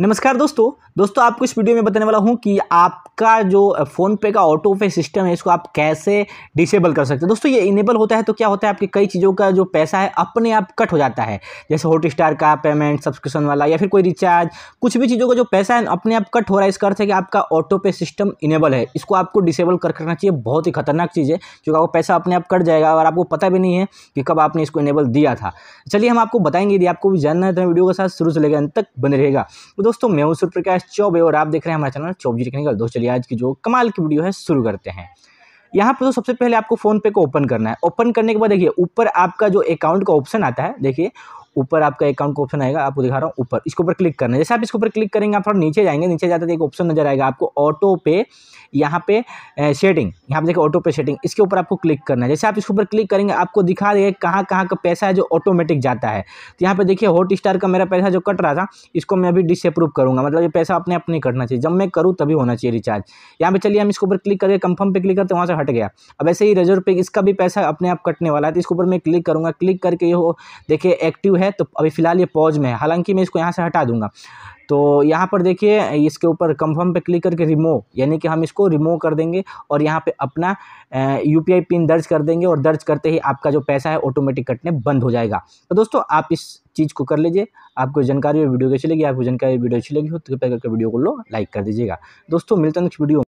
नमस्कार दोस्तों दोस्तों आपको इस वीडियो में बताने वाला हूँ कि आपका जो फ़ोन पे का ऑटो पे सिस्टम है इसको आप कैसे डिसेबल कर सकते हैं दोस्तों ये इनेबल होता है तो क्या होता है आपकी कई चीज़ों का जो पैसा है अपने आप कट हो जाता है जैसे हॉट स्टार का पेमेंट सब्सक्रिप्शन वाला या फिर कोई रिचार्ज कुछ भी चीज़ों का जो पैसा है अपने आप कट हो रहा है इसका अर्थ है कि आपका ऑटो पे सिस्टम इनेबल है इसको आपको डिसेबल कर करना चाहिए बहुत ही खतरनाक चीज़ है क्योंकि आपको पैसा अपने आप कट जाएगा और आपको पता भी नहीं है कि कब आपने इसको इनेबल दिया था चलिए हम आपको बताएंगे यदि आपको भी जानना है तो वीडियो के साथ शुरू से लेकर अंत तक बने रहेगा दोस्तों मैं हूं सूर्यप्रकाश चौबे और आप देख रहे हैं हमारा चैनल चौबजी टेक्निकल दोस्त चलिए आज की जो कमाल की वीडियो है शुरू करते हैं यहाँ पर तो सबसे पहले आपको फ़ोन पे को ओपन करना है ओपन करने के बाद देखिए ऊपर आपका जो अकाउंट का ऑप्शन आता है देखिए ऊपर आपका अकाउंट का ऑप्शन आएगा आपको दिखा रहा हूँ ऊपर इसके ऊपर क्लिक करना है जैसे आप इसके ऊपर क्लिक करेंगे आप थोड़ा नीचे जाएंगे नीचे जाते एक ऑप्शन नजर आएगा आपको ऑटो पे यहाँ पे सेटिंग यहाँ पे देखिए ऑटो पे सेटिंग इसके ऊपर आपको क्लिक करना है जैसे आप इसके ऊपर क्लिक करेंगे आपको दिखा देगा कहाँ कहाँ का पैसा है जो ऑटोमेटिक जाता है तो यहाँ पे देखिए हॉट स्टार का मेरा पैसा जो कट रहा था इसको मैं अभी डिसअप्रूव करूँगा मतलब ये पैसा अपने अपने कटना चाहिए जब मैं करूँ तभी होना चाहिए रिचार्ज यहाँ पर चलिए हम इसके ऊपर क्लिक करके कंफर्म पे क्लिक करते वहाँ से हट गया अब ऐसे ही रेजर पे इसका भी पैसा अपने आप कटने वाला है तो इसके ऊपर मैं क्लिक करूँगा क्लिक करके ये हो देखिए एक्टिव है है तो अभी फ़िलहाल ये पॉज में है हालांकि मैं इसको यहाँ से हटा दूंगा तो यहाँ पर देखिए इसके ऊपर कंफर्म पे क्लिक करके रिमूव यानी कि हम इसको रिमूव कर देंगे और यहाँ पे अपना यूपीआई पिन दर्ज कर देंगे और दर्ज करते ही आपका जो पैसा है ऑटोमेटिक कटने बंद हो जाएगा तो दोस्तों आप इस चीज़ को कर लीजिए आपको जानकारी वीडियो अच्छी लगी आपको जानकारी वीडियो अच्छी लगी हो तो कृपया करके वीडियो को लो लाइक कर दीजिएगा दोस्तों मिलते हैं नेक्स्ट वीडियो